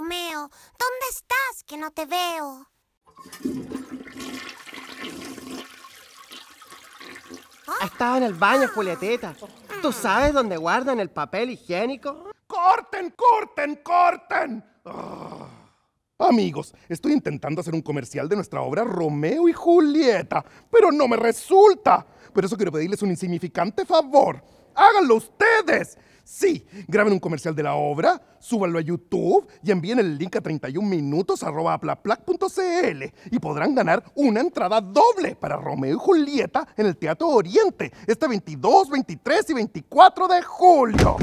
Romeo, ¿dónde estás que no te veo? Estaba en el baño, ah. Julieteta. ¿Tú sabes dónde guardan el papel higiénico? ¡Corten, corten, corten! Ah. Amigos, estoy intentando hacer un comercial de nuestra obra Romeo y Julieta, pero no me resulta. Por eso quiero pedirles un insignificante favor. ¡Háganlo ustedes! Sí, graben un comercial de la obra, súbanlo a YouTube y envíen el link a 31minutos.aplaplac.cl y podrán ganar una entrada doble para Romeo y Julieta en el Teatro Oriente este 22, 23 y 24 de julio.